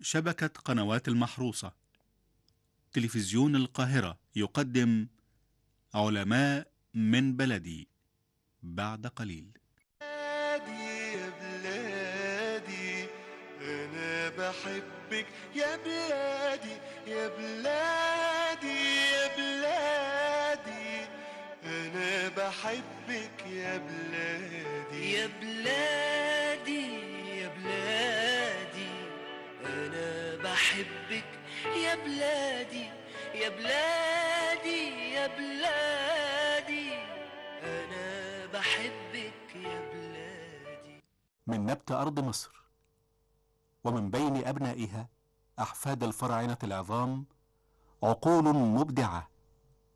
شبكة قنوات المحروسة تلفزيون القاهرة يقدم علماء من بلدي بعد قليل يا بلادي أنا بحبك يا بلادي يا بلادي يا بلادي أنا بحبك يا بلادي يا بلادي بحبك يا بلادي يا بلادي يا بلادي أنا بحبك يا بلادي من نبت أرض مصر ومن بين أبنائها أحفاد الفراعنة العظام عقول مبدعة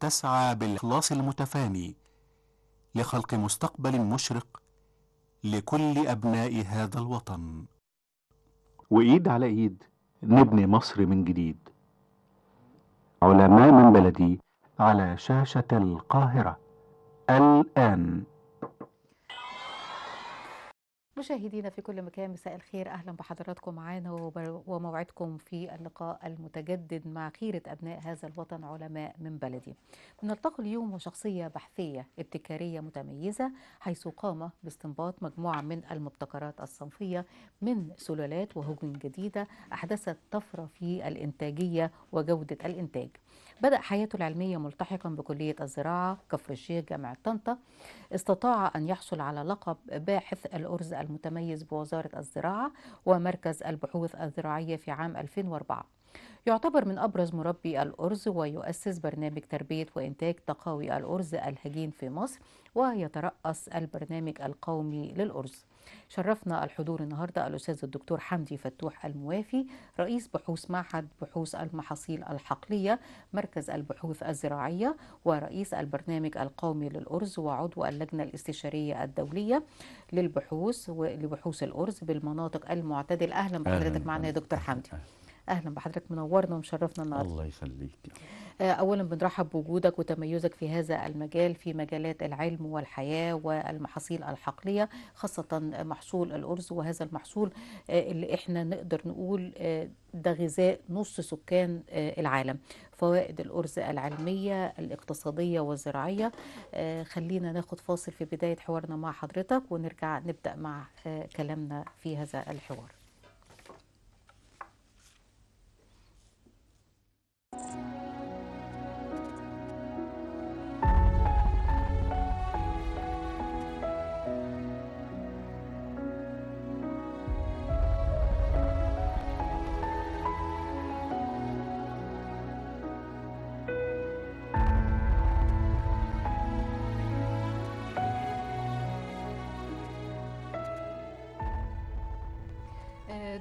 تسعى بالإخلاص المتفاني لخلق مستقبل مشرق لكل أبناء هذا الوطن وإيد على إيد نبني مصر من جديد علماء من بلدي على شاشة القاهرة الآن مشاهدينا في كل مكان مساء الخير اهلا بحضراتكم معانا وموعدكم في اللقاء المتجدد مع خيره ابناء هذا الوطن علماء من بلدي. نلتقي اليوم وشخصيه بحثيه ابتكاريه متميزه حيث قام باستنباط مجموعه من المبتكرات الصنفيه من سلالات وهجوم جديده احدثت طفره في الانتاجيه وجوده الانتاج. بدأ حياته العلمية ملتحقا بكلية الزراعة كفر الشيخ جامعة طنطا استطاع أن يحصل على لقب باحث الأرز المتميز بوزارة الزراعة ومركز البحوث الزراعية في عام 2004 يعتبر من أبرز مربي الأرز ويؤسس برنامج تربية وإنتاج تقاوي الأرز الهجين في مصر ويترأس البرنامج القومي للأرز شرفنا الحضور النهارده الاستاذ الدكتور حمدي فتوح الموافي رئيس بحوث معهد بحوث المحاصيل الحقليه مركز البحوث الزراعيه ورئيس البرنامج القومي للارز وعضو اللجنه الاستشاريه الدوليه للبحوث ولبحوث الارز بالمناطق المعتدله اهلا بحضرتك معنا يا دكتور حمدي أهلاً. اهلا بحضرتك منورنا ومشرفنا النهارده الله يخليك آه، اولا بنرحب بوجودك وتميزك في هذا المجال في مجالات العلم والحياه والمحاصيل الحقليه خاصه محصول الارز وهذا المحصول آه، اللي احنا نقدر نقول آه، ده غذاء نص سكان العالم فوائد الأرز العلمية الاقتصادية والزراعية خلينا ناخد فاصل في بداية حوارنا مع حضرتك ونرجع نبدأ مع كلامنا في هذا الحوار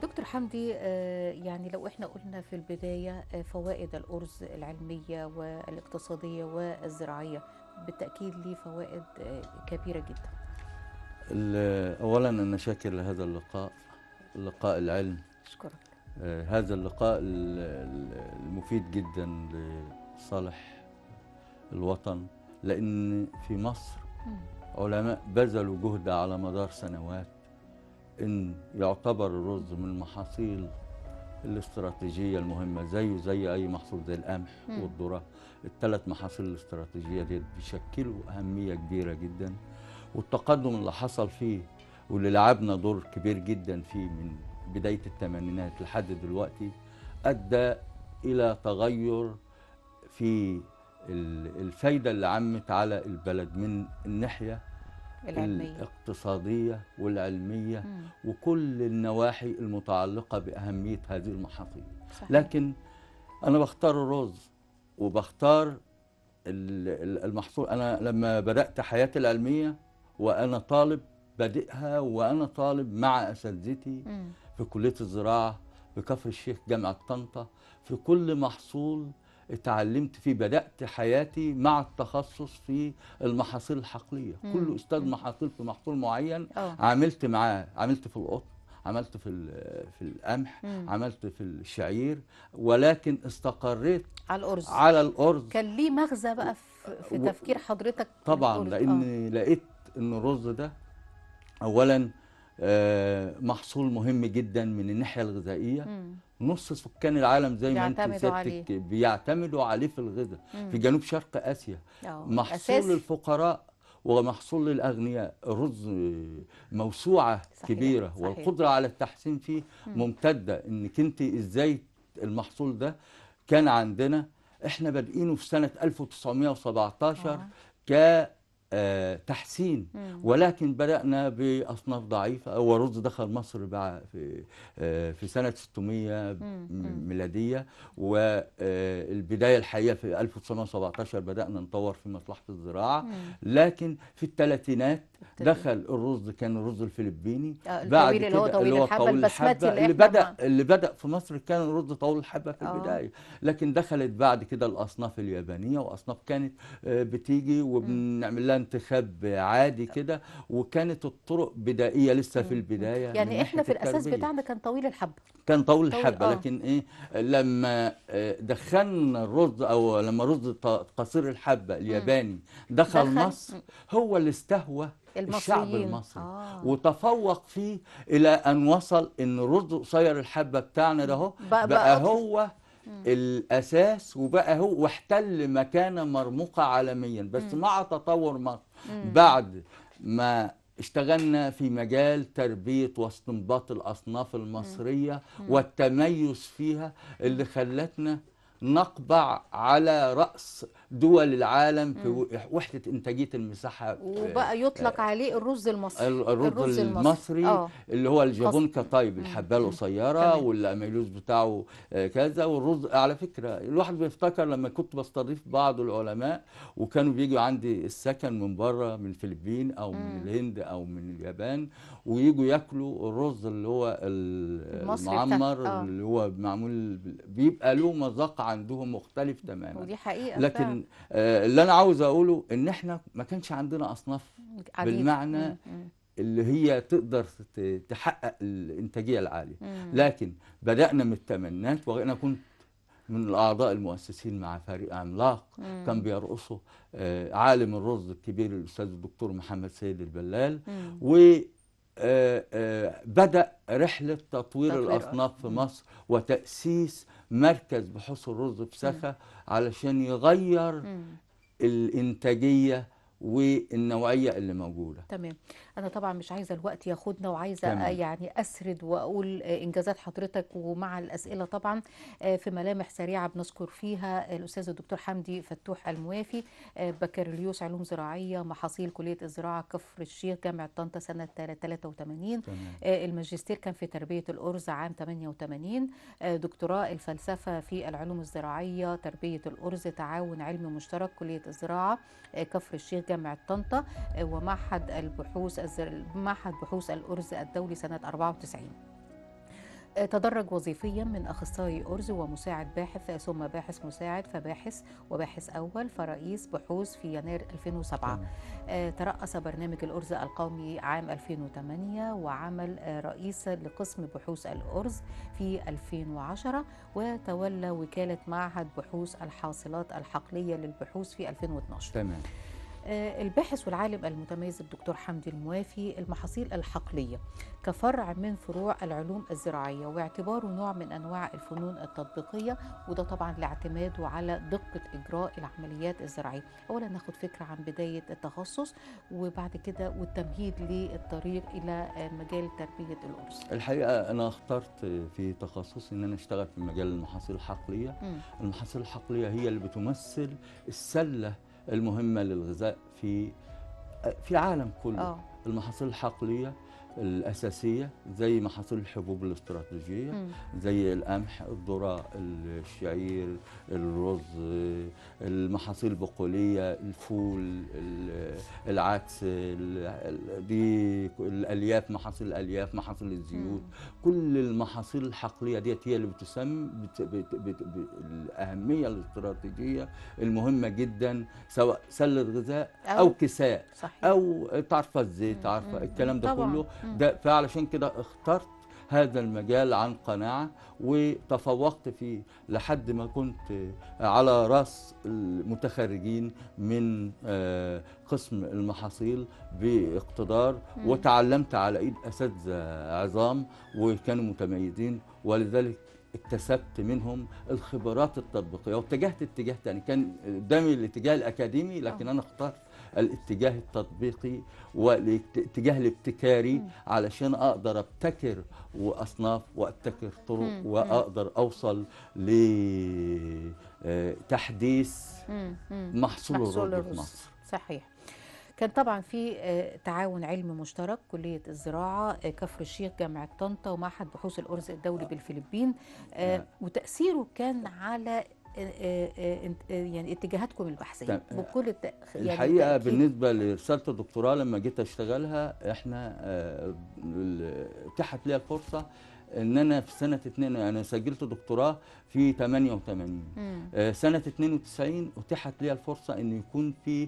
دكتور حمدي آه، يعني لو احنا قلنا في البداية آه، فوائد الأرز العلمية والاقتصادية والزراعية بالتأكيد ليه فوائد آه، كبيرة جدا أولا أنا شاكر لهذا اللقاء لقاء العلم أشكرك هذا اللقاء المفيد جدا لصالح الوطن لأن في مصر علماء بذلوا جهد على مدار سنوات ان يعتبر الرز من المحاصيل الاستراتيجيه المهمه زيه زي اي محصول زي القمح والذره الثلاث محاصيل الاستراتيجيه ديت بيشكلوا اهميه كبيره جدا والتقدم اللي حصل فيه واللي لعبنا دور كبير جدا فيه من بدايه الثمانينات لحد دلوقتي ادى الى تغير في الفايده اللي عمت على البلد من الناحيه العلمية. الاقتصادية والعلمية مم. وكل النواحي المتعلقة بأهمية هذه المحاصيل صحيح. لكن أنا بختار الرز وبختار المحصول أنا لما بدأت حياتي العلمية وأنا طالب بادئها وأنا طالب مع أساتذتي في كلية الزراعة بكفر الشيخ جامعة طنطا في كل محصول اتعلمت فيه بدأت حياتي مع التخصص في المحاصيل الحقلية مم. كل أستاذ محاصيل في محصول معين أوه. عملت معاه عملت في القطن عملت في في القمح عملت في الشعير ولكن استقريت على الارز على الارز كان ليه مغزى بقى في, و... تفكير حضرتك طبعا لان أوه. لقيت ان الرز ده اولا آه، محصول مهم جدا من الناحيه الغذائيه مم. نص سكان العالم زي ما انت سيادتك بيعتمدوا عليه في الغذاء في جنوب شرق اسيا أوه. محصول أساس. الفقراء ومحصول للاغنياء الرز آه، موسوعه صحيح. كبيره صحيح. والقدره على التحسين فيه مم. ممتده انك انت ازاي المحصول ده كان عندنا احنا بادئينه في سنه 1917 أوه. ك آه، تحسين ولكن بدأنا بأصناف ضعيفة ورز دخل مصر في آه، في سنة 600 ميلادية والبداية آه، الحقيقة في 1917 بدأنا نطور في مصلحة الزراعة لكن في الثلاثينات دخل الرز كان الرز الفلبيني بعد كده اللي هو طويل الحبة البسمتي اللي, اللي بدأ اللي بدأ في مصر كان الرز طويل الحبة في البداية لكن دخلت بعد كده الأصناف اليابانية وأصناف كانت بتيجي وبنعمل لها انتخاب خب عادي كده وكانت الطرق بدائيه لسه في البدايه يعني احنا في الاساس بتاعنا كان طويل الحبه كان طويل الحبه آه. لكن ايه لما آه، دخلنا الرز او لما رز قصير الحبه الياباني دخل, دخل مصر هو اللي استهوى المصريين. الشعب المصري آه. وتفوق فيه الى ان وصل ان رز قصير الحبه بتاعنا ده بقى, بقى, بقى هو الاساس وبقى هو واحتل مكانه مرموقه عالميا بس مع تطور مصر بعد ما اشتغلنا في مجال تربية واستنباط الأصناف المصرية والتميز فيها اللي خلتنا نقبع على رأس دول العالم في وحده انتاجيه المساحه آه، وبقى يطلق آه عليه الرز المصري الرز, الرز المصري آه. اللي هو الجابونكا طيب الحبال القصيره والاميلوز بتاعه آه، كذا والرز على فكره الواحد بيفتكر لما كنت بستضيف بعض العلماء وكانوا بيجوا عندي السكن من بره من الفلبين او مم. من الهند او من اليابان ويجوا ياكلوا الرز اللي هو المعمر آه. اللي هو معمول بيبقى له مذاق عندهم مختلف تماما ودي حقيقه لكن آه، اللي انا عاوز اقوله ان احنا ما كانش عندنا اصناف عديد. بالمعنى اللي هي تقدر تحقق الانتاجيه العاليه لكن بدانا من الثمانينات وانا كنت من الاعضاء المؤسسين مع فريق عملاق مم. كان بيرقصه آه، عالم الرز الكبير الاستاذ الدكتور محمد سيد البلال مم. آه، آه، بدأ رحلة تطوير الأصناف في مصر وتأسيس مركز بحوث الرز في سخا علشان يغير الإنتاجية والنوعية اللي موجودة تمام انا طبعا مش عايزه الوقت ياخدنا وعايزه آه، تمام. يعني اسرد واقول آه، انجازات حضرتك ومع الاسئله طبعا آه، في ملامح سريعه بنذكر فيها الاستاذ الدكتور حمدي فتوح الموافي بكالوريوس علوم زراعيه محاصيل كليه الزراعه كفر الشيخ جامعه طنطا سنه 83 تمام. الماجستير كان في تربيه الارز عام 88 دكتوراه الفلسفه في العلوم الزراعيه تربيه الارز تعاون علمي مشترك كليه الزراعه كفر الشيخ جامعه طنطا ومعهد البحوث معهد بحوث الأرز الدولي سنة 94 تدرج وظيفيا من اخصائي ارز ومساعد باحث ثم باحث مساعد فباحث وباحث اول فرئيس بحوث في يناير 2007 آه، ترأس برنامج الارز القومي عام 2008 وعمل رئيسا لقسم بحوث الارز في 2010 وتولى وكاله معهد بحوث الحاصلات الحقليه للبحوث في 2012 تمام آه، الباحث والعالم المتميز الدكتور حمدي الموافي المحاصيل الحقلية كفرع من فروع العلوم الزراعية واعتباره نوع من أنواع الفنون التطبيقية وده طبعا لاعتماده على دقة إجراء العمليات الزراعية أولا ناخد فكرة عن بداية التخصص وبعد كده والتمهيد للطريق إلى آه، مجال تربية الأرز الحقيقة أنا اخترت في تخصصي أن أنا أشتغل في مجال المحاصيل الحقلية المحاصيل الحقلية هي اللي بتمثل السلة المهمه للغذاء في في العالم كله أوه. المحاصيل الحقليه الأساسية زي محاصيل الحبوب الاستراتيجية زي القمح الذرة الشعير الرز المحاصيل البقولية الفول العدس دي الألياف محاصيل الألياف محاصيل الزيوت كل المحاصيل الحقلية ديت هي اللي بتسمى بت بت بت بت الأهمية الاستراتيجية المهمة جدا سواء سلة غذاء أو, أو كساء صحيح. أو تعرفة الزيت تعرفة الكلام ده طبعا. كله ده فعلشان كده اخترت هذا المجال عن قناعة وتفوقت فيه لحد ما كنت على رأس المتخرجين من آه، قسم المحاصيل باقتدار وتعلمت على إيد أساتذة عظام وكانوا متميزين ولذلك اكتسبت منهم الخبرات التطبيقيه واتجهت اتجاه تاني كان قدامي الاتجاه الاكاديمي لكن آه. انا اخترت الاتجاه التطبيقي والاتجاه الابتكاري علشان اقدر ابتكر واصناف وابتكر طرق واقدر اوصل لتحديث آه، محصول, محصول الرز في مصر صحيح كان طبعا في آه، تعاون علمي مشترك كلية الزراعة آه، كفر الشيخ جامعة طنطا ومعهد بحوث الأرز الدولي بالفلبين وتأثيره كان على آه، آه، آه، يعني اتجاهاتكم البحثيه بكل الت... يعني الحقيقه التأكيد. بالنسبه لرساله الدكتوراه لما جيت اشتغلها احنا اتاحت لي الفرصه ان انا في سنه 2 انا يعني سجلت دكتوراه في 88 مم. سنه 92 اتاحت لي الفرصه ان يكون في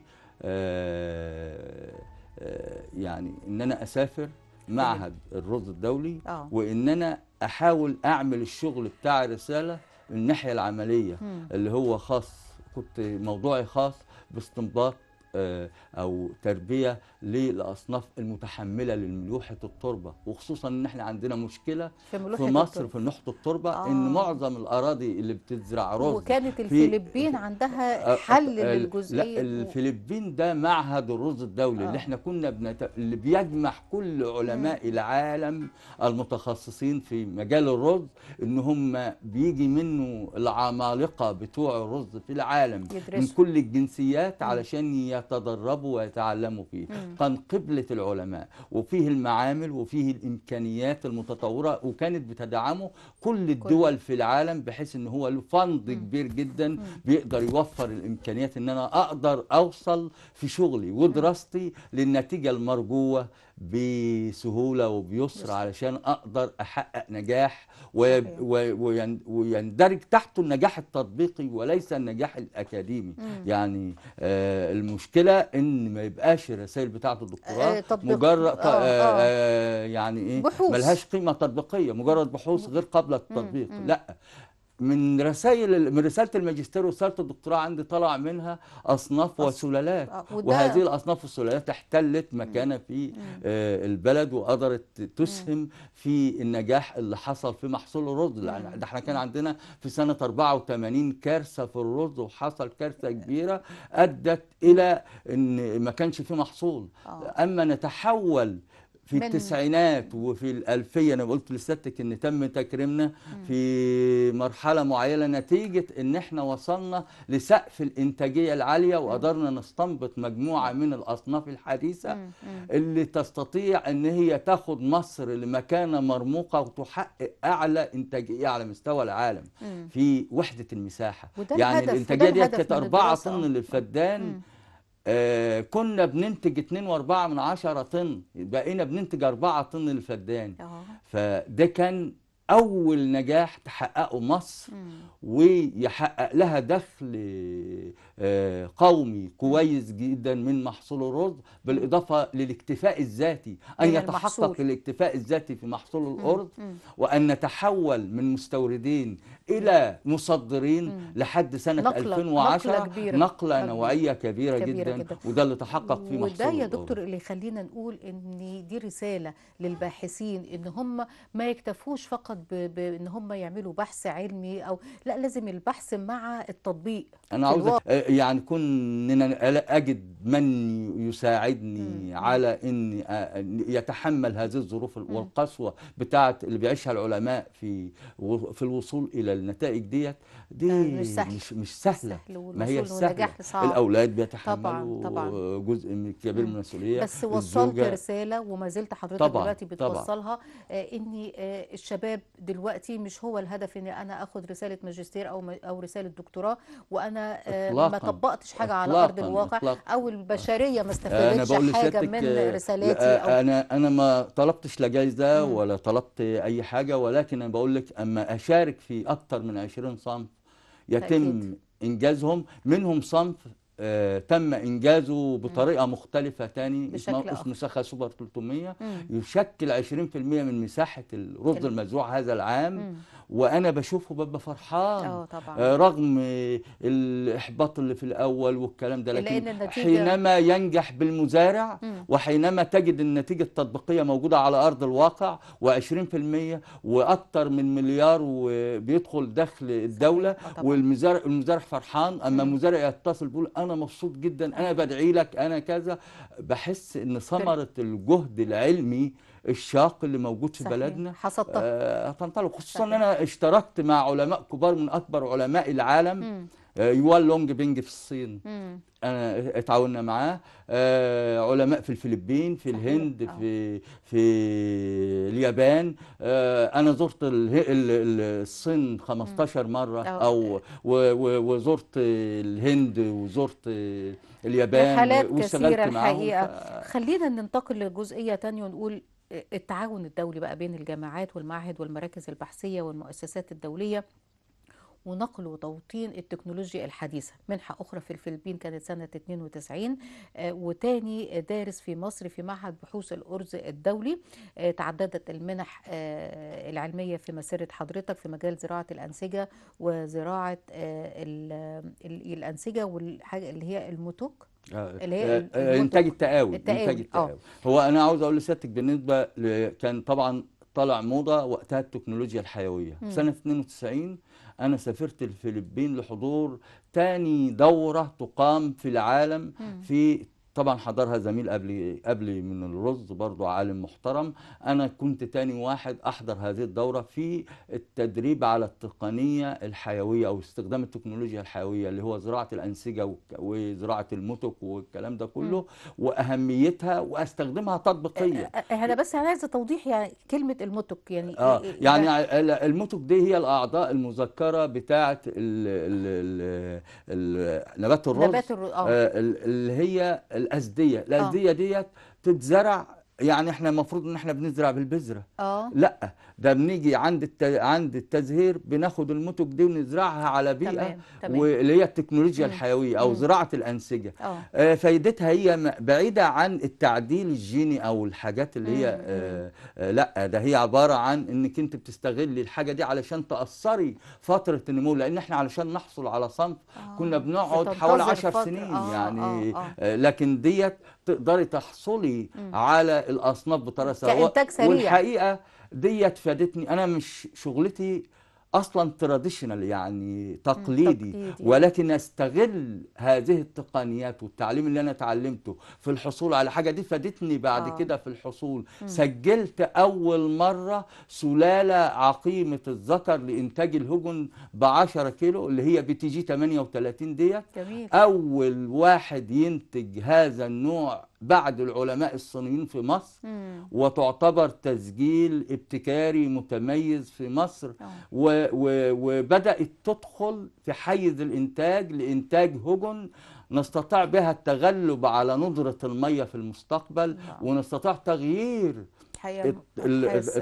يعني ان انا اسافر معهد الرز الدولي أوه. وان انا احاول اعمل الشغل بتاع الرساله الناحيه العمليه اللي هو خاص كنت موضوعي خاص باستنباط آه، او تربيه للاصناف المتحمله لملوحه التربه وخصوصا ان احنا عندنا مشكله في, في مصر التربة. في ملوحه التربه آه. ان معظم الاراضي اللي بتزرع رز وكانت الفلبين عندها آه، آه، حل آه للجزئيه لا الفلبين ده معهد الرز الدولي آه. اللي احنا كنا بنت... اللي بيجمع كل علماء مم. العالم المتخصصين في مجال الرز ان هم بيجي منه العمالقه بتوع الرز في العالم يدرسوا. من كل الجنسيات علشان يتدربوا ويتعلموا فيه كان قبلة العلماء وفيه المعامل وفيه الإمكانيات المتطورة وكانت بتدعمه كل الدول في العالم بحيث ان هو الفند فند كبير جدا بيقدر يوفر الإمكانيات ان انا اقدر اوصل في شغلي ودراستي للنتيجة المرجوة بسهولة وبيسر علشان أقدر أحقق نجاح ويندرج تحته النجاح التطبيقي وليس النجاح الأكاديمي مم. يعني آه المشكلة إن ما يبقاش الرسائل بتاعة الدكتوراه آه مجرد آه،, آه آه آه يعني إيه ملهاش قيمة تطبيقية مجرد بحوث غير قابلة للتطبيق لا من رسائل من رساله الماجستير ورساله الدكتوراه عندي طلع منها اصناف وسلالات آه، وهذه الاصناف والسلالات احتلت مكانه في آه، البلد وقدرت تسهم في النجاح اللي حصل في محصول الرز ده احنا كان عندنا في سنه 84 كارثه في الرز وحصل كارثه كبيره ادت الى ان ما كانش في محصول آه. اما نتحول في التسعينات وفي الألفية أنا قلت لسيادتك إن تم تكريمنا في مرحلة معينة نتيجة إن إحنا وصلنا لسقف الإنتاجية العالية وقدرنا نستنبط مجموعة من الأصناف الحديثة اللي تستطيع إن هي تاخد مصر لمكانة مرموقة وتحقق أعلى إنتاجية على مستوى العالم في وحدة المساحة يعني الإنتاجية دي كانت أربعة طن للفدان آه، كنا بننتج 2.4 من 10 طن بقينا بننتج 4 طن للفدان آه. فده كان اول نجاح تحققه مصر ويحقق لها دخل آه، قومي كويس جدا من محصول الارز بالإضافة للاكتفاء الذاتي أن يتحقق الاكتفاء الذاتي في محصول الأرز وأن نتحول من مستوردين إلى مصدرين لحد سنة نقلة 2010 نقلة, كبيرة نقلة نوعية كبيرة, كبيرة جدا, جدا وده اللي تحقق في محصول وده يا دكتور اللي يخلينا نقول إن دي رسالة للباحثين إن هم ما يكتفوش فقط بإن هم يعملوا بحث علمي أو لا لازم البحث مع التطبيق أنا عاوز يعني كنا أجد من يساعدني على أن يتحمل هذه الظروف والقسوة بتاعة اللي بيعيشها العلماء في في الوصول إلى النتائج ديت دي آه، مش سهل. مش, مش سهلة سهل ما هي سهلة صعب. الأولاد بيتحملوا طبعًا طبعًا. جزء كبير من المسؤولية بس وصلت رسالة وما زلت حضرتك طبعًا دلوقتي بتوصلها آه، إن آه، الشباب دلوقتي مش هو الهدف إن أنا أخد رسالة ماجستير أو أو رسالة دكتوراه وأنا إطلاقاً. ما طبقتش حاجه على ارض الواقع إطلاقاً. او البشريه ما آه، استفادتش حاجه من آه، رسالاتي آه، أو انا انا ما طلبتش لا جايزه ولا طلبت اي حاجه ولكن انا بقول لك اما اشارك في اكثر من 20 صنف يتم تأكيد. انجازهم منهم صنف آه، تم انجازه بطريقه مختلفه تاني اسمه اسمه سخا سوبر 300 مم. يشكل 20% من مساحه الرز المزروع هذا العام مم. وانا بشوفه ببقى فرحان آه، طبعا. آه، رغم الاحباط اللي في الاول والكلام ده لكن حينما ينجح بالمزارع مم. وحينما تجد النتيجه التطبيقيه موجوده على ارض الواقع و20% واكثر من مليار وبيدخل دخل الدوله والمزارع المزارع فرحان اما مزارع يتصل بيقول انا مبسوط جدا انا بدعي لك انا كذا بحس ان ثمره الجهد العلمي الشاق اللي موجود في صحيح. بلدنا حصلت آه خصوصا صحيح. انا اشتركت مع علماء كبار من اكبر علماء العالم م. آه، يوان لونج بينج في الصين مم. انا اتعاوننا معاه آه علماء في الفلبين في الهند أوه. في في اليابان آه انا زرت الصين 15 مره او وزرت الهند وزرت اليابان حالات كثيره الحقيقه ف... خلينا ننتقل لجزئيه ثانيه ونقول آه، التعاون الدولي بقى بين الجامعات والمعاهد والمراكز البحثيه والمؤسسات الدوليه ونقل وتوطين التكنولوجيا الحديثة منحة أخرى في الفلبين كانت سنة 92 آه، وتاني دارس في مصر في معهد بحوث الأرز الدولي آه، تعددت المنح آه، العلمية في مسيرة حضرتك في مجال زراعة الأنسجة وزراعة الأنسجة والحاجة اللي هي المتوك اللي هي انتاج التقاوي انتاج التقاوي هو انا عاوز اقول لسيادتك بالنسبه كان طبعا طلع موضه وقتها التكنولوجيا الحيويه م. سنه 92 أنا سافرت الفلبين لحضور تاني دورة تقام في العالم في طبعا حضرها زميل قبلي قبلي من الرز برضو عالم محترم انا كنت تاني واحد احضر هذه الدوره في التدريب على التقنيه الحيويه او استخدام التكنولوجيا الحيويه اللي هو زراعه الانسجه وزراعه المتك والكلام ده كله م. واهميتها واستخدمها تطبيقيا آه، آه، انا بس انا عايزه توضيح يعني كلمه المتك يعني اه إيه، إيه، يعني المتك دي هي الاعضاء المذكره بتاعه نبات الرز نبات الرز آه. آه، اللي هي الازديه آه. الازديه ديت تتزرع يعني احنا المفروض ان احنا بنزرع بالبذره اه لا ده بنيجي عند الت... عند التزهير بناخد المتج دي ونزرعها على بيئه واللي هي التكنولوجيا مم. الحيويه او مم. زراعه الانسجه آه, آه، فايدتها هي بعيده عن التعديل الجيني او الحاجات اللي مم. هي آه آه لا ده هي عباره عن انك انت بتستغلي الحاجه دي علشان تاثري فتره النمو لان احنا علشان نحصل على صنف آه. كنا بنقعد حوالي 10 سنين آه. يعني آه. آه. آه. لكن ديت تقدري تحصلي مم. على الاصناف بطريقه سريعه والحقيقه ديت فادتني انا مش شغلتي اصلا تراديشنال يعني تقليدي, ولكن استغل هذه التقنيات والتعليم اللي انا اتعلمته في الحصول على حاجه دي فادتني بعد آه. كده في الحصول مم. سجلت اول مره سلاله عقيمه الذكر لانتاج الهجن ب 10 كيلو اللي هي بي تي جي 38 ديت اول واحد ينتج هذا النوع بعد العلماء الصينيين في مصر مم. وتعتبر تسجيل ابتكاري متميز في مصر اه. و و وبدأت تدخل في حيز الإنتاج لإنتاج هجن نستطيع بها التغلب على ندرة المية في المستقبل مم. ونستطيع تغيير الحقيقه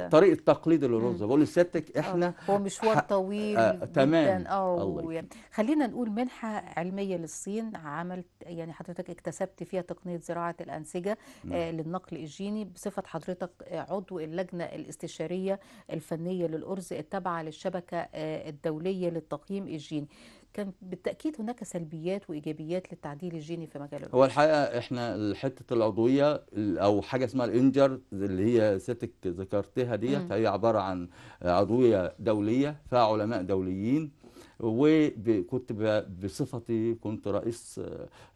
الطريق التقليدي للرز بقول لسيادتك آه، احنا هو مشوار طويل آه تمام اه يعني خلينا نقول منحه علميه للصين عملت يعني حضرتك اكتسبت فيها تقنيه زراعه الانسجه آه نعم. للنقل الجيني بصفه حضرتك آه، عضو اللجنه الاستشاريه الفنيه للارز التابعه للشبكه آه الدوليه للتقييم الجيني كان بالتاكيد هناك سلبيات وايجابيات للتعديل الجيني في مجال هو الحقيقه احنا حته العضويه او حاجه اسمها الانجر اللي هي ستك ذكرتها ديت هي عباره عن عضويه دوليه فيها علماء دوليين وكنت بصفتي كنت رئيس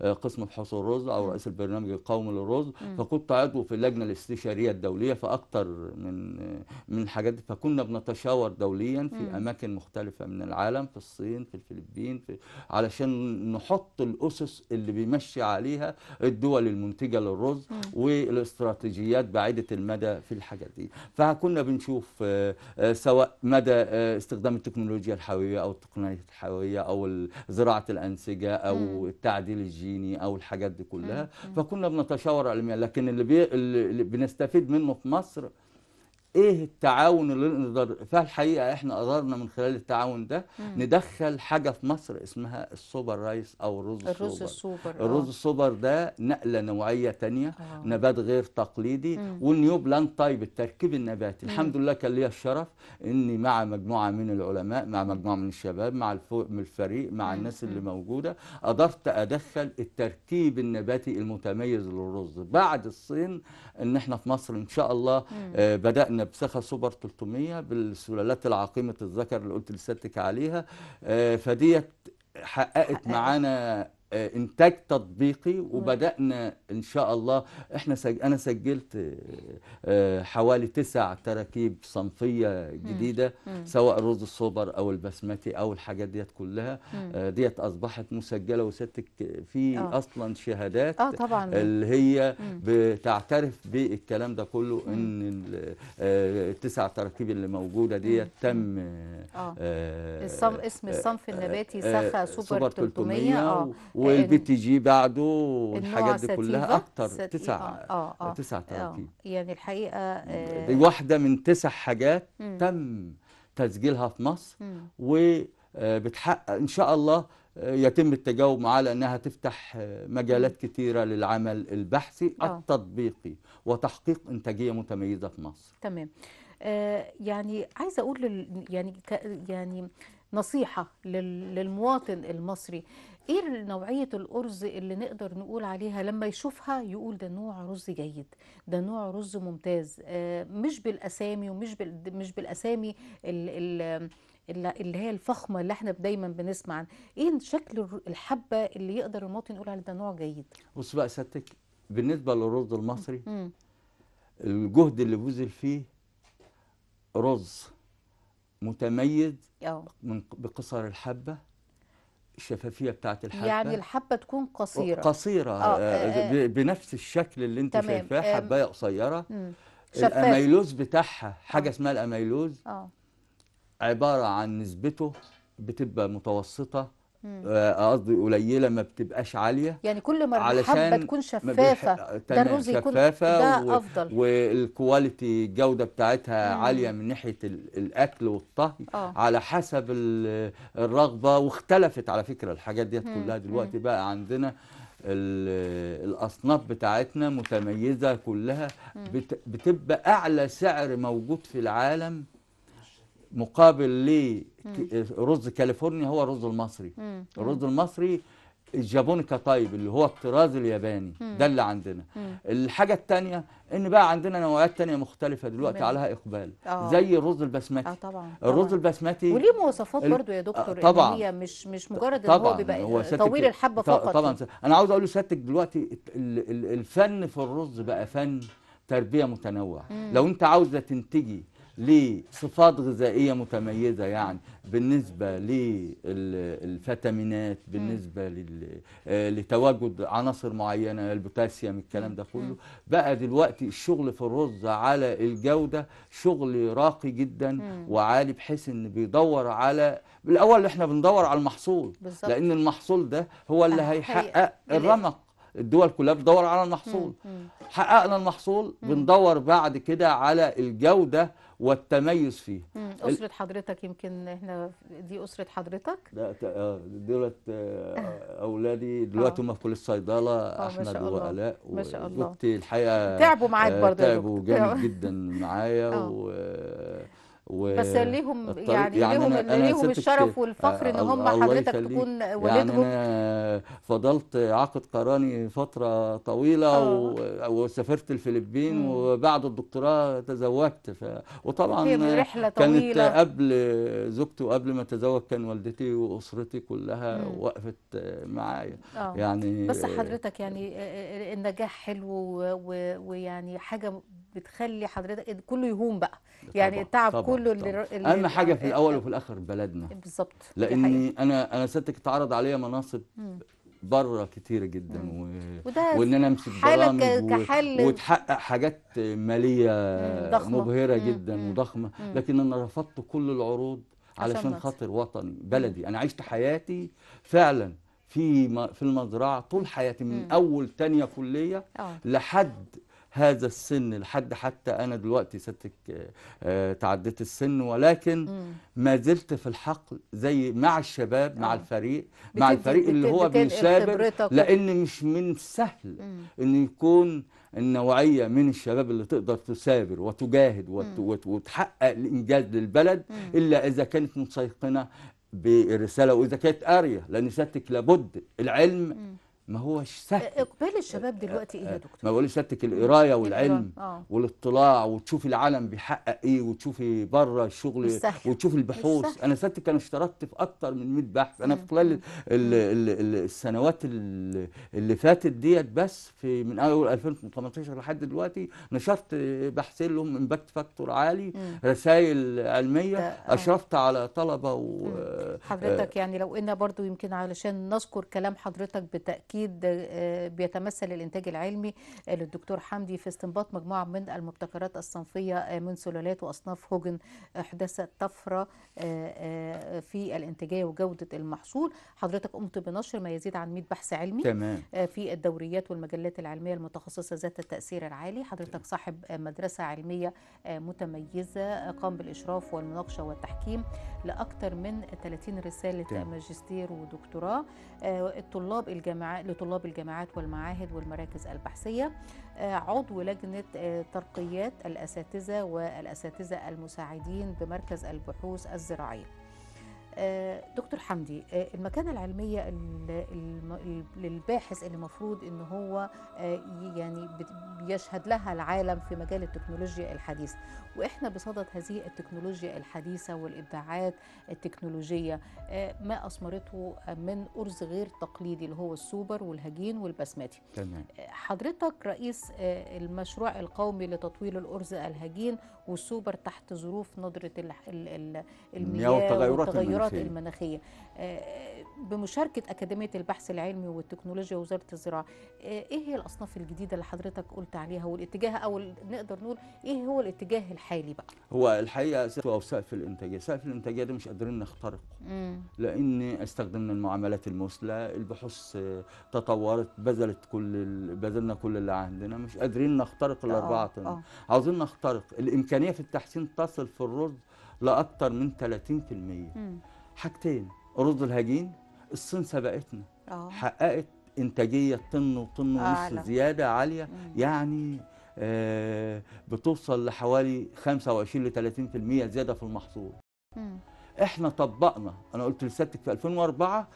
آه، قسم بحوث الرز او رئيس البرنامج القومي للرز فكنت عضو في اللجنه الاستشاريه الدوليه فاكثر من آه، من الحاجات فكنا بنتشاور دوليا في اماكن مختلفه من العالم في الصين في الفلبين في علشان نحط الاسس اللي بيمشي عليها الدول المنتجه للرز والاستراتيجيات بعيده المدى في الحاجات دي فكنا بنشوف آه، سواء مدى استخدام التكنولوجيا الحيويه او التقنيه العنايه الحيويه او زراعه الانسجه او التعديل الجيني او الحاجات دي كلها فكنا بنتشاور علميا لكن اللي, بي... اللي بنستفيد منه في مصر ايه التعاون اللي نقدر فالحقيقه احنا قدرنا من خلال التعاون ده مم. ندخل حاجه في مصر اسمها السوبر رايس او الرز, السوبر الرز السوبر آه. الرز السوبر, ده نقله نوعيه تانية آه. نبات غير تقليدي والنيو بلانت تايب التركيب النباتي مم. الحمد لله كان ليا الشرف اني مع مجموعه من العلماء مع مجموعه من الشباب مع الفوق من الفريق مع مم. الناس اللي موجوده قدرت ادخل التركيب النباتي المتميز للرز بعد الصين ان احنا في مصر ان شاء الله آه بدانا نبسخه سوبر 300 بالسلالات العقيمه الذكر اللي قلت لسيادتك عليها آه، فديت حققت معانا آه، انتاج تطبيقي وبدانا ان شاء الله احنا سج... انا سجلت آه، آه، حوالي تسع تراكيب صنفيه جديده سواء الرز السوبر او البسمتي او الحاجات ديت كلها ديت اصبحت مسجله وستك في اصلا شهادات آه طبعا. اللي هي بتعترف بالكلام ده كله ان التسع تراكيب اللي موجوده ديت تم آه. اسم الصنف النباتي سخا سوبر 300 اه والبي تي جي بعده والحاجات دي كلها اكتر تسع آه آه, آه. تسع تراكيب آه، يعني الحقيقه آه واحده من تسع حاجات مم. تم تسجيلها في مصر وبتحقق آه، ان شاء الله يتم التجاوب معاها لانها تفتح مجالات كثيره للعمل البحثي أوه. التطبيقي وتحقيق انتاجيه متميزه في مصر تمام آه يعني عايزه اقول يعني يعني نصيحه للمواطن المصري ايه نوعية الأرز اللي نقدر نقول عليها لما يشوفها يقول ده نوع رز جيد ده نوع رز ممتاز آه، مش بالأسامي ومش بال... مش بالأسامي ال... ال... اللي هي الفخمه اللي احنا دايما بنسمع عن ايه شكل الحبه اللي يقدر المواطن يقول عليه ده نوع جيد بص بقى سيادتك بالنسبه للرز المصري الجهد اللي بذل فيه رز متميز أوه. من بقصر الحبه الشفافيه بتاعت الحبه يعني الحبه تكون قصيره قصيره آه آه آه, آه. بنفس الشكل اللي انت شايفاه آه، حبايه قصيره الاميلوز بتاعها حاجه آه. اسمها الاميلوز آه. عباره عن نسبته بتبقى متوسطه آه، قصدي قليله ما بتبقاش عاليه يعني كل ما الحبه تكون شفافه آه، ده الرز يكون شفافه ده و... افضل والكواليتي الجوده بتاعتها مم. عاليه من ناحيه الاكل والطهي آه. على حسب الرغبه واختلفت على فكره الحاجات ديت كلها دلوقتي مم. بقى عندنا الاصناف بتاعتنا متميزه كلها بت... بتبقى اعلى سعر موجود في العالم مقابل لرز كاليفورنيا هو الرز المصري مم. الرز المصري الجابونيكا طيب اللي هو الطراز الياباني مم. ده اللي عندنا مم. الحاجة التانية ان بقى عندنا نوعيات تانية مختلفة دلوقتي مم. عليها اقبال آه. زي الرز البسمتي آه طبعا الرز البسمتي وليه مواصفات ال... برضو يا دكتور آه، طبعا هي مش مش مجرد ان هو بيبقى هو طويل الحبة فقط طبعا انا عاوز اقول لسيادتك دلوقتي الفن في الرز بقى فن تربية مم. لو انت عاوزة تنتجي لصفات غذائيه متميزه يعني بالنسبه للفيتامينات بالنسبه آه، لتواجد عناصر معينه البوتاسيوم الكلام ده كله بقى دلوقتي الشغل في الرز على الجوده شغل راقي جدا وعالي بحيث ان بيدور على بالاول احنا بندور على المحصول لان المحصول ده هو اللي هيحقق الرمق الدول كلها بتدور على المحصول حققنا المحصول بندور بعد كده على الجوده والتميز فيه اسره حضرتك يمكن احنا دي اسره حضرتك لا آه، دولت آه، اولادي دلوقتي هم آه. في الصيدله احمد والاء وزوجتي الحقيقه تعبوا معاك برضه تعبوا جامد جدا معايا و و بس ليهم يعني, يعني ليهم أنا ليهم الشرف والفخر ان هم حضرتك تكون والدهم يعني انا فضلت عقد قراني فتره طويله و... آه. وسافرت الفلبين مم. وبعد الدكتوراه تزوجت ف... وطبعا رحلة طويلة. كانت قبل زوجتي وقبل ما اتزوج كان والدتي واسرتي كلها مم. وقفت معايا آه. يعني بس حضرتك يعني آه، النجاح حلو ويعني حاجه بتخلي حضرتك كله يهون بقى يعني طبعا التعب طبعا كله طبعا اللي اهم حاجه في الاول وفي الاخر بلدنا بالظبط لان انا انا سيادتك اتعرض عليا مناصب بره كتير جدا و... وان انا امسك برامج كحل... و... وتحقق حاجات ماليه ضخمة. مبهره جدا مم. وضخمه مم. لكن انا رفضت كل العروض علشان خاطر وطني بلدي انا عشت حياتي فعلا في في المزرعه طول حياتي من مم. اول تانية كليه أوه. لحد هذا السن لحد حتى انا دلوقتي سيادتك آه، تعديت السن ولكن ما زلت في الحقل زي مع الشباب مع آه. الفريق مع الفريق اللي هو بيسابر لان مش من السهل ان يكون النوعيه من الشباب اللي تقدر تسابر وتجاهد وتحقق الانجاز للبلد الا اذا كانت متسيقنه برساله واذا كانت قاريه لان سيادتك لابد العلم ما هوش سهل اقبال الشباب دلوقتي ايه آه، يا آه، دكتور ما بقولش سيادتك القرايه والعلم آه. والاطلاع وتشوفي العالم بيحقق ايه وتشوفي بره الشغل وتشوف وتشوفي البحوث انا سيادتك انا اشتركت في اكتر من 100 بحث انا في خلال السنوات اللي فاتت ديت بس في من اول 2018 لحد دلوقتي نشرت بحثين لهم امباكت فاكتور عالي مم. رسائل علميه آه. اشرفت على طلبه و آه، حضرتك آه. يعني لو قلنا برضو يمكن علشان نذكر كلام حضرتك بتاكيد أكيد آه، بيتمثل الإنتاج العلمي للدكتور حمدي في استنباط مجموعة من المبتكرات الصنفية من سلالات وأصناف هوجن أحدثت طفرة آه، آه، في الإنتاجية وجودة المحصول حضرتك قمت بنشر ما يزيد عن 100 بحث علمي تمام. في الدوريات والمجلات العلمية المتخصصة ذات التأثير العالي حضرتك صاحب مدرسة علمية متميزة قام بالإشراف والمناقشة والتحكيم لأكثر من 30 رسالة تمام. ماجستير ودكتوراه الطلاب الجامعات لطلاب الجامعات والمعاهد والمراكز البحثية آه، عضو لجنة آه، ترقيات الأساتذة والأساتذة المساعدين بمركز البحوث الزراعية آه، دكتور حمدي آه، المكانه العلميه للباحث اللي المفروض ان هو آه، يعني بيشهد لها العالم في مجال التكنولوجيا الحديثه واحنا بصدد هذه التكنولوجيا الحديثه والابداعات التكنولوجيه ما اثمرته من ارز غير تقليدي اللي هو السوبر والهجين والبسماتي تمام. حضرتك رئيس المشروع القومي لتطوير الارز الهجين والسوبر تحت ظروف ندره المياه والتغيرات التغيرات المناخية, المناخية. آه، بمشاركة أكاديمية البحث العلمي والتكنولوجيا ووزارة الزراعة آه، إيه هي الأصناف الجديدة اللي حضرتك قلت عليها والاتجاه أو نقدر نقول إيه هو الاتجاه الحالي بقى هو الحقيقة أو سقف الإنتاجية سقف الإنتاجية ده مش قادرين نخترقه لأن استخدمنا المعاملات المثلى البحوث آه، تطورت بذلت كل بذلنا كل اللي عندنا مش قادرين نخترق الأربعة طن عاوزين نخترق الإمكانية في التحسين تصل في الرز لأكثر من 30% مم. حاجتين رز الهجين الصين سبقتنا أوه. حققت انتاجيه طن وطن ونص زياده عاليه مم. يعني آه بتوصل لحوالي 25 ل 30% زياده في المحصول مم. احنا طبقنا انا قلت لسيادتك في 2004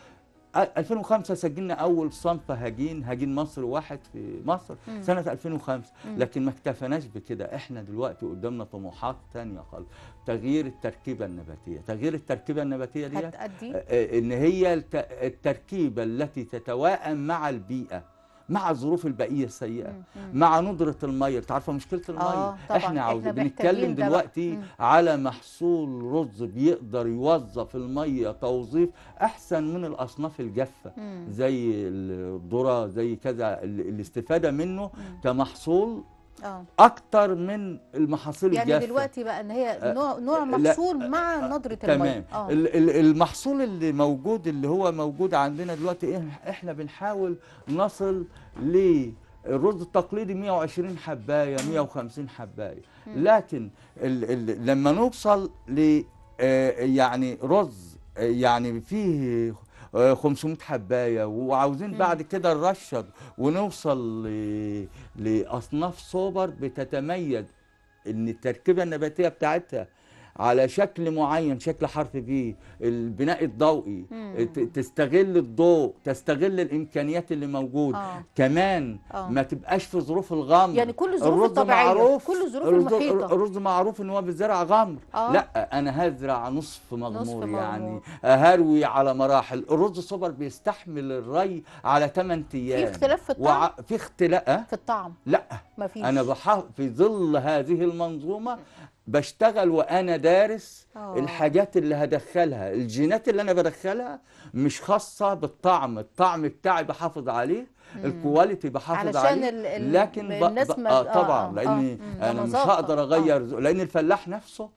2005 سجلنا اول صنف هجين هجين مصر واحد في مصر مم. سنه 2005 مم. لكن ما اكتفناش بكده احنا دلوقتي قدامنا طموحات ثانيه خالص تغيير التركيبه النباتيه تغيير التركيبه النباتيه دي هتأدي. آه، آه، ان هي التركيبه التي تتواءم مع البيئه مع الظروف البقيه السيئه مع ندره الميه انت عارفه مشكله آه، الميه احنا عاوزين بنتكلم دلوقتي على محصول رز بيقدر يوظف الميه توظيف احسن من الاصناف الجافه زي الذره زي كذا الاستفاده منه كمحصول أوه. اكتر من المحاصيل يعني الجافه يعني دلوقتي بقى ان هي آه، نوع, آه، نوع آه، محصول مع نضره تمام. الميه تمام المحصول اللي موجود اللي هو موجود عندنا دلوقتي احنا بنحاول نصل ل الرز التقليدي 120 حبايه 150 حبايه لكن الـ الـ لما نوصل ل يعني رز يعني فيه 500 حبايه وعاوزين بعد كده نرشد ونوصل لاصناف سوبر بتتميز ان التركيبه النباتيه بتاعتها على شكل معين شكل حرف في البناء الضوئي تستغل الضوء تستغل الامكانيات اللي موجوده آه. كمان آه. ما تبقاش في ظروف الغمر يعني كل الظروف الطبيعيه معروف كل الظروف المحيطه الرز معروف ان هو بيزرع غمر آه. لا انا هزرع نصف مغمور, نصف مغمور. يعني هروي على مراحل الرز السوبر بيستحمل الري على 8 ايام في اختلاف في الطعم وع... في اختلاف أه؟ في الطعم لا مفيش. انا بح... في ظل هذه المنظومه بشتغل وانا دارس أوه. الحاجات اللي هدخلها الجينات اللي انا بدخلها مش خاصه بالطعم الطعم بتاعي بحافظ عليه الكواليتي بحافظ علشان عليه ال لكن النسمة آه،, آه طبعا آه آه لاني آه انا مش هقدر آه. اغير آه لان الفلاح نفسه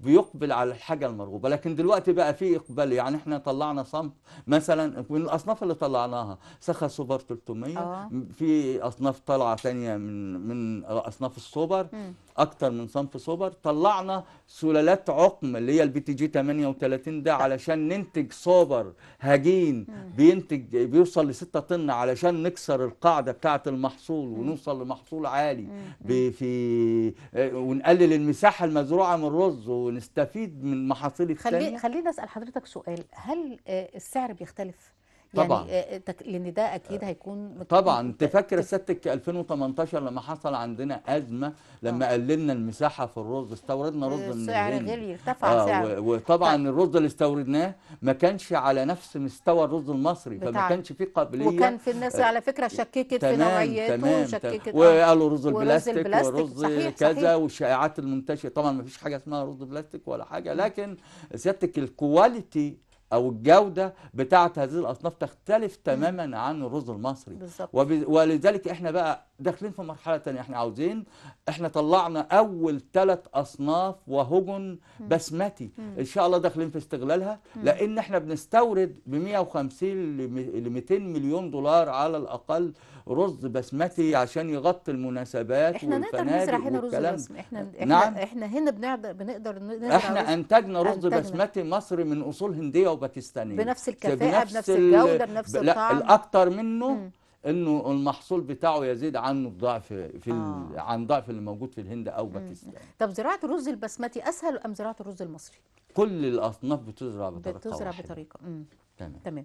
بيقبل على الحاجه المرغوبه لكن دلوقتي بقى في اقبال يعني احنا طلعنا صنف مثلا من الاصناف اللي طلعناها سخا سوبر 300 آه. في اصناف طالعه ثانيه من من اصناف السوبر مم. اكتر من صنف سوبر طلعنا سلالات عقم اللي هي البي تي جي 38 ده علشان ننتج سوبر هجين بينتج بيوصل ل 6 طن علشان نكسر القاعده بتاعه المحصول ونوصل لمحصول عالي في آه، ونقلل المساحه المزروعه من الرز ونستفيد من محاصيل الثانيه خلي خليني اسال حضرتك سؤال هل آه، السعر بيختلف يعني, طبعا آه، آه، لان ده اكيد هيكون طبعا تفكر سيادتك 2018 لما حصل عندنا ازمه لما آه. قللنا المساحه في الرز استوردنا رز آه، من سعر غالي ارتفع آه وطبعا طيب. الرز اللي استوردناه ما كانش على نفس مستوى الرز المصري فما كانش فيه قابليه وكان في الناس على فكره شككت في نوعيته وشككت وقالوا رز البلاستيك ورز, ورز كذا والشائعات المنتشره طبعا ما فيش حاجه اسمها رز بلاستيك ولا حاجه لكن سيادتك الكواليتي او الجوده بتاعه هذه الاصناف تختلف تماما عن الرز المصري وب... ولذلك احنا بقى داخلين في مرحله تانية احنا عاوزين احنا طلعنا اول ثلاث اصناف وهجن بسمتي ان شاء الله داخلين في استغلالها لان احنا بنستورد ب 150 ل 200 مليون دولار على الاقل رز بسمتي عشان يغطي المناسبات احنا نقدر نزرع هنا رز بسمتي احنا احنا, نعم. احنا هنا بنقدر بنقدر نزرع احنا رز انتجنا رز أنتجنا. بسمتي مصري من اصول هنديه وباكستانيه بنفس الكفاءه بنفس, بنفس الجوده بنفس الطعم لا الاكثر منه مم. انه المحصول بتاعه يزيد عنه الضعف في آه. عن ضعف اللي موجود في الهند او باكستان طب زراعه الرز البسمتي اسهل ام زراعه الرز المصري كل الاصناف بتزرع بطريقه بتزرع واحدة. بطريقه مم. تمام تمام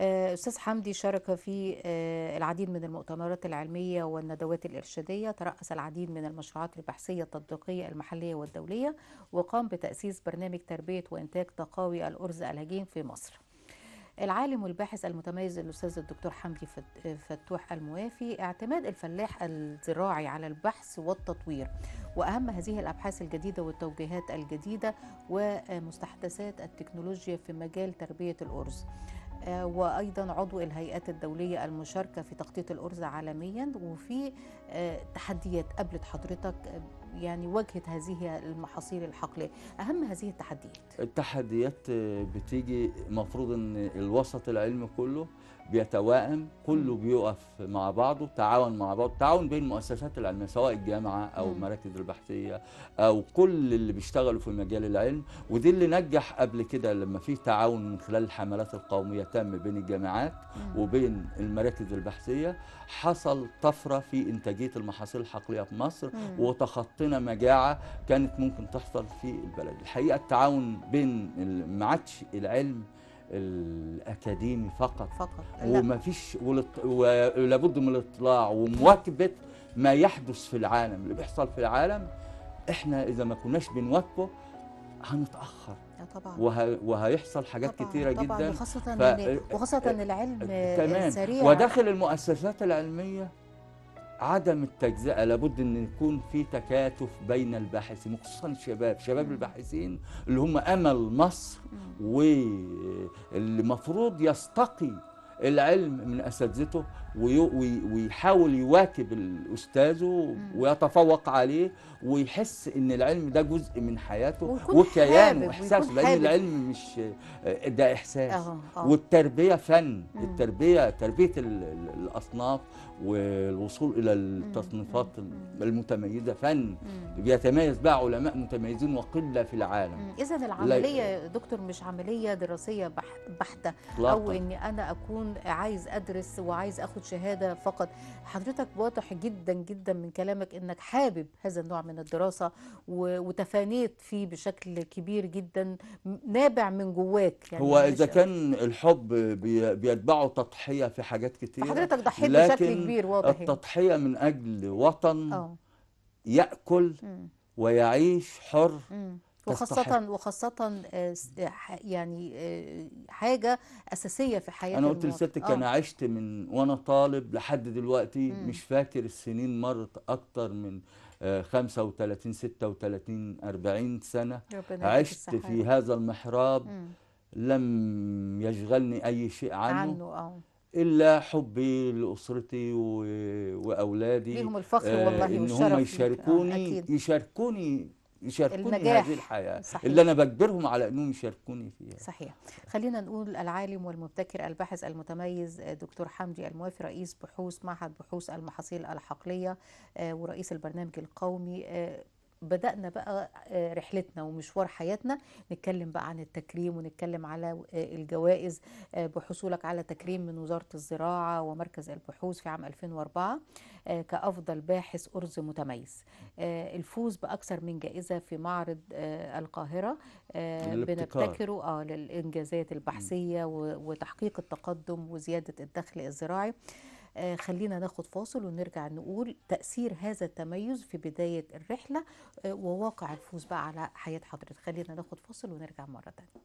آه، استاذ حمدي شارك في آه، العديد من المؤتمرات العلميه والندوات الارشاديه تراس العديد من المشروعات البحثيه التطبيقيه المحليه والدوليه وقام بتاسيس برنامج تربيه وانتاج تقاوي الارز الهجين في مصر العالم والباحث المتميز الأستاذ الدكتور حمدي فتوح الموافي اعتماد الفلاح الزراعي على البحث والتطوير وأهم هذه الأبحاث الجديدة والتوجيهات الجديدة ومستحدثات التكنولوجيا في مجال تربية الأرز آه، وايضا عضو الهيئات الدوليه المشاركه في تخطيط الارز عالميا وفي آه، تحديات قابلت حضرتك يعني واجهت هذه المحاصيل الحقليه اهم هذه التحديات التحديات بتيجي مفروض ان الوسط العلمي كله بيتوائم كله بيقف مع بعضه تعاون مع بعضه تعاون بين المؤسسات العلميه سواء الجامعه او المراكز البحثيه او كل اللي بيشتغلوا في مجال العلم ودي اللي نجح قبل كده لما في تعاون من خلال الحملات القوميه تم بين الجامعات وبين المراكز البحثيه حصل طفره في انتاجيه المحاصيل الحقليه في مصر وتخطينا مجاعه كانت ممكن تحصل في البلد الحقيقه التعاون بين ما عادش العلم الاكاديمي فقط فقط ومفيش ولابد من الاطلاع ومواكبه ما يحدث في العالم اللي بيحصل في العالم احنا اذا ما كناش بنواكبه هنتاخر طبعا وه... وهيحصل حاجات طبعًا كتيره طبعًا جدا وخاصه ف... وخاصه آه، العلم كمان سريع وداخل المؤسسات العلميه عدم التجزئه لابد ان يكون في تكاتف بين الباحثين وخصوصا الشباب شباب الباحثين اللي هم امل مصر واللي مفروض يستقي العلم من اساتذته ويحاول يواكب الأستاذه ويتفوق عليه ويحس ان العلم ده جزء من حياته وكيانه واحساسه لان العلم مش آه، ده احساس أوه أوه والتربيه فن التربيه تربيه الاصناف والوصول الى التصنيفات المتميزه فن بيتميز بها علماء متميزين وقله في العالم اذا العمليه يا دكتور مش عمليه دراسيه بحته او ان انا اكون عايز ادرس وعايز اخد تاخد شهاده فقط حضرتك واضح جدا جدا من كلامك انك حابب هذا النوع من الدراسه وتفانيت فيه بشكل كبير جدا نابع من جواك يعني هو اذا كان الحب بيتبعه تضحيه في حاجات كتير حضرتك ضحيت بشكل كبير واضح يعني. التضحيه من اجل وطن أوه. ياكل م. ويعيش حر م. وخاصة وخاصة آه، آه، يعني آه، حاجة أساسية في حياتي أنا قلت لسيادتك أنا عشت من وأنا طالب لحد دلوقتي مم. مش فاكر السنين مرت أكتر من 35 36 40 سنة عشت في هذا المحراب مم. لم يشغلني أي شيء عنه, عنه آه. الا حبي لاسرتي و... واولادي ليهم الفخر والله ان هم يشاركوني يشاركوني يشاركوني النجاح. هذه الحياة صحيح. اللي أنا بجبرهم على أنهم يشاركوني فيها صحيح خلينا نقول العالم والمبتكر الباحث المتميز آه، دكتور حمدي الموافي رئيس بحوث معهد بحوث المحاصيل الحقلية آه، ورئيس البرنامج القومي آه، بدأنا بقى آه، رحلتنا ومشوار حياتنا نتكلم بقى عن التكريم ونتكلم على آه، الجوائز آه، بحصولك على تكريم من وزارة الزراعة ومركز البحوث في عام 2004 كأفضل باحث أرز متميز الفوز بأكثر من جائزة في معرض القاهرة بنبتكره آه للإنجازات البحثية وتحقيق التقدم وزيادة الدخل الزراعي آه، خلينا ناخد فاصل ونرجع نقول تأثير هذا التميز في بداية الرحلة آه، وواقع الفوز بقى على حياة حضرتك خلينا ناخد فاصل ونرجع مرة تانية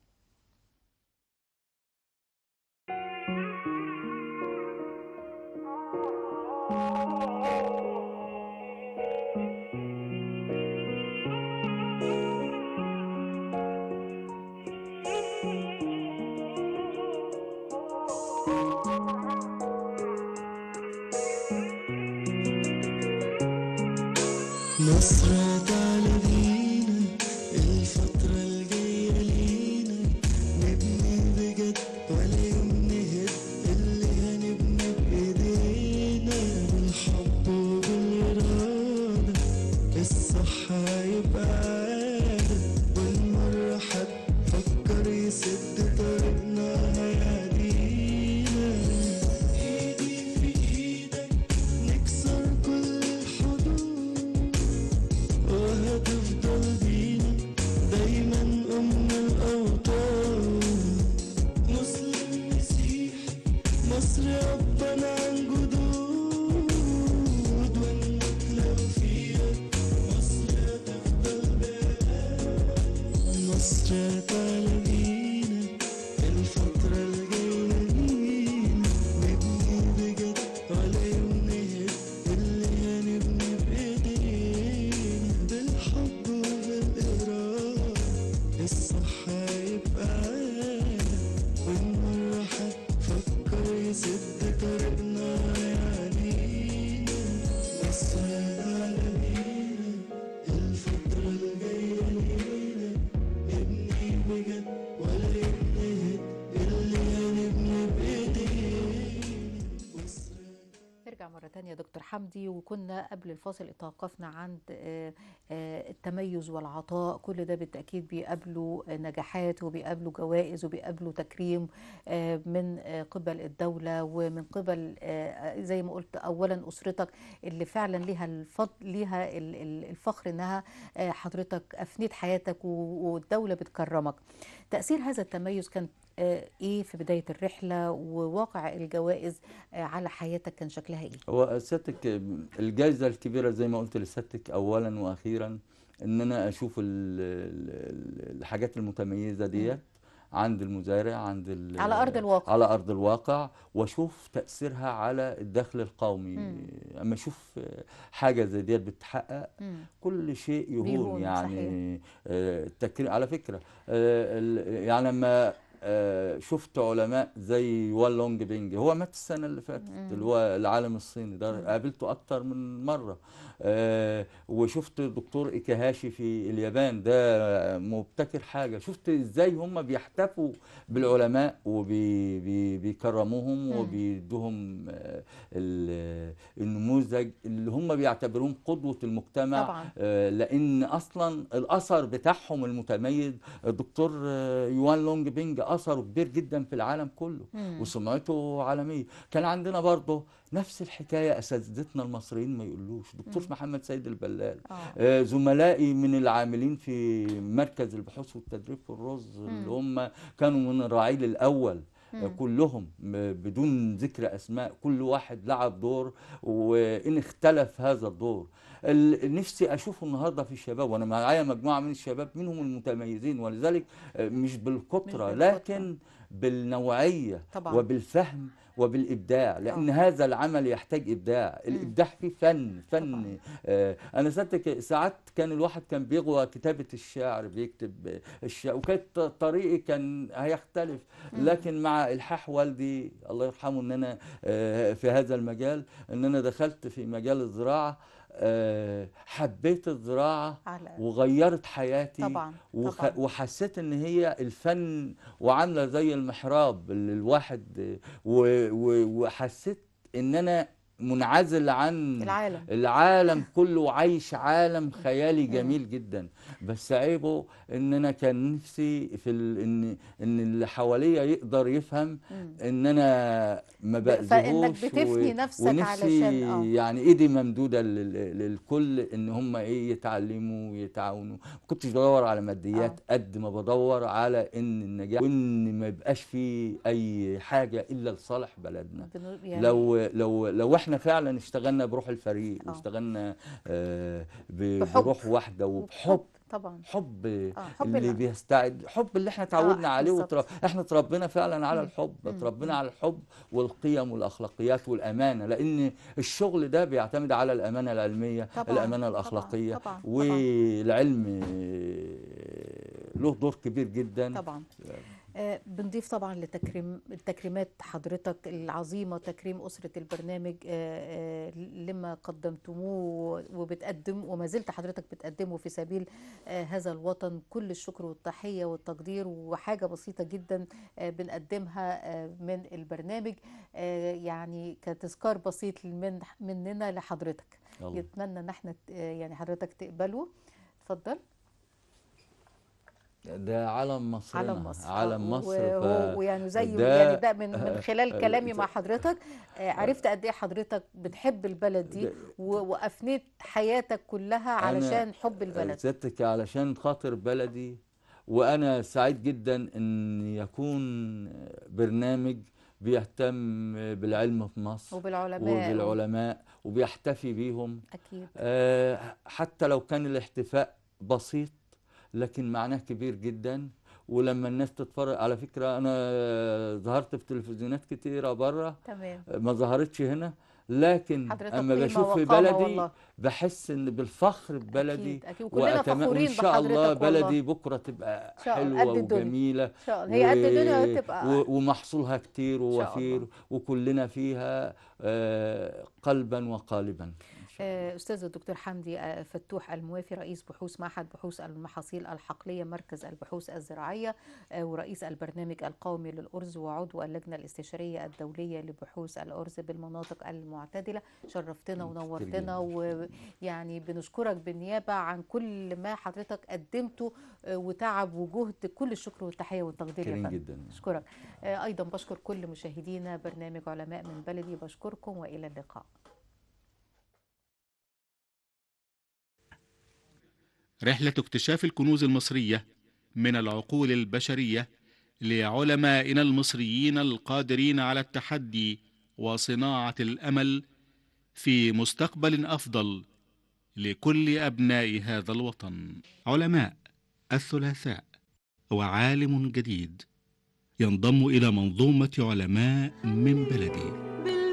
قبل الفاصل توقفنا عند آه، آه، التميز والعطاء كل ده بالتاكيد بيقابله نجاحات وبيقابله جوائز وبيقابله تكريم آه، من قبل الدوله ومن قبل زي ما قلت اولا اسرتك اللي فعلا ليها الفضل ليها الفخر انها حضرتك افنيت حياتك والدوله بتكرمك تاثير هذا التميز كان آه، ايه في بدايه الرحله وواقع الجوائز آه، على حياتك كان شكلها ايه؟ هو سيادتك الجائزه الكبيره زي ما قلت لسيادتك اولا واخيرا ان انا اشوف الحاجات المتميزه ديت عند المزارع عند على ارض الواقع على ارض الواقع واشوف تاثيرها على الدخل القومي اما اشوف حاجه زي ديت بتتحقق كل شيء يهون يعني آه، التكريم على فكره يعني لما آه، شفت علماء زي وان لونج بينج هو مات السنه اللي فاتت اللي هو العالم الصيني ده قابلته اكتر من مره آه، وشفت دكتور ايكاهاشي في اليابان ده مبتكر حاجه شفت ازاي هم بيحتفوا بالعلماء وبيكرموهم وبيدوهم آه، النموذج اللي هم بيعتبروهم قدوه المجتمع طبعا. لان اصلا الاثر بتاعهم المتميز الدكتور يوان لونج بينج اثره كبير جدا في العالم كله وسمعته عالميه كان عندنا برضه نفس الحكايه اساتذتنا المصريين ما يقولوش دكتور مم. محمد سيد البلال آه. آه زملائي من العاملين في مركز البحوث والتدريب في الرز مم. اللي هم كانوا من الرعيل الاول كلهم بدون ذكر أسماء كل واحد لعب دور وإن اختلف هذا الدور نفسي أشوفه النهاردة في الشباب وأنا معايا مجموعة من الشباب منهم المتميزين ولذلك مش بالكترة لكن بالنوعية طبعا. وبالفهم وبالابداع آه. لان هذا العمل يحتاج ابداع الابداع فيه فن فن آه انا ساعتك ساعات كان الواحد كان بيغوى كتابه الشعر بيكتب الشعر وكانت طريقي كان هيختلف لكن مع الحاح والدي الله يرحمه ان انا آه في هذا المجال ان انا دخلت في مجال الزراعه آه، حبيت الزراعة وغيرت حياتي طبعا, وخ... طبعا. وحسيت ان هي الفن وعاملة زي المحراب اللي الواحد و... و... وحسيت ان انا منعزل عن العالم العالم كله عايش عالم خيالي جميل جدا بس عيبه ان انا كان نفسي في ال... ان ان اللي حواليا يقدر يفهم ان انا ما باذيهوش فانك بتفني و... نفسك ونفسي علشان اه يعني ايدي ممدوده لل... للكل ان هم ايه يتعلموا ويتعاونوا ما كنتش بدور على ماديات آه. قد ما بدور على ان النجاح وان ما يبقاش فيه اي حاجه الا لصالح بلدنا يعني لو لو لو احنا فعلا اشتغلنا بروح الفريق أوه. واشتغلنا آه بروح واحده وبحب طبعا حب, آه حب اللي بيستعد حب اللي احنا تعودنا آه عليه وتر... احنا تربينا فعلا على الحب تربينا على الحب والقيم والاخلاقيات والامانه لان الشغل ده بيعتمد على الامانه العلميه طبعا الامانه الاخلاقيه طبعا طبعا والعلم آه، له دور كبير جدا طبعا آه، بنضيف طبعا لتكريم تكريمات حضرتك العظيمه تكريم اسره البرنامج آه، آه، لما قدمتموه وبتقدم وما زلت حضرتك بتقدمه في سبيل هذا الوطن كل الشكر والتحيه والتقدير وحاجه بسيطه جدا بنقدمها من البرنامج يعني كتذكار بسيط من مننا لحضرتك يتمنى ان احنا يعني حضرتك تقبله اتفضل ده علم مصر علم مصر علم آه، مصر ف... ويعني زيه ده يعني ده من من خلال كلامي مع حضرتك آه، عرفت قد ايه حضرتك بتحب البلد دي وافنيت حياتك كلها علشان حب البلد سيادتك علشان خاطر بلدي وانا سعيد جدا ان يكون برنامج بيهتم بالعلم في مصر وبالعلماء وبالعلماء وبيحتفي بيهم اكيد آه حتى لو كان الاحتفاء بسيط لكن معناه كبير جدا ولما الناس تتفرج على فكره انا ظهرت في تلفزيونات كتيره بره تمام ما ظهرتش هنا لكن اما بشوف في بلدي والله. بحس ان بالفخر ببلدي أكيد أكيد. واتمنى ان شاء الله بلدي والله. بكره تبقى حلوه وجميله شاء الله. هي قد الدنيا تبقى و... ومحصولها كتير ووفير وكلنا فيها آه، قلبا وقالبا آه، أستاذ الدكتور حمدي آه، فتوح الموافي رئيس بحوث معهد بحوث المحاصيل الحقلية مركز البحوث الزراعية آه، ورئيس البرنامج القومي للأرز وعضو اللجنة الاستشارية الدولية لبحوث الأرز بالمناطق المعتدلة شرفتنا ونورتنا ويعني بنشكرك بالنيابة عن كل ما حضرتك قدمته وتعب وجهد كل الشكر والتحية والتقدير يا فندم جدا أشكرك أيضا بشكر كل مشاهدينا برنامج علماء من بلدي بشكركم وإلى اللقاء رحلة اكتشاف الكنوز المصرية من العقول البشرية لعلمائنا المصريين القادرين على التحدي وصناعة الأمل في مستقبل أفضل لكل أبناء هذا الوطن. علماء الثلاثاء وعالم جديد ينضم إلى منظومة علماء من بلدي.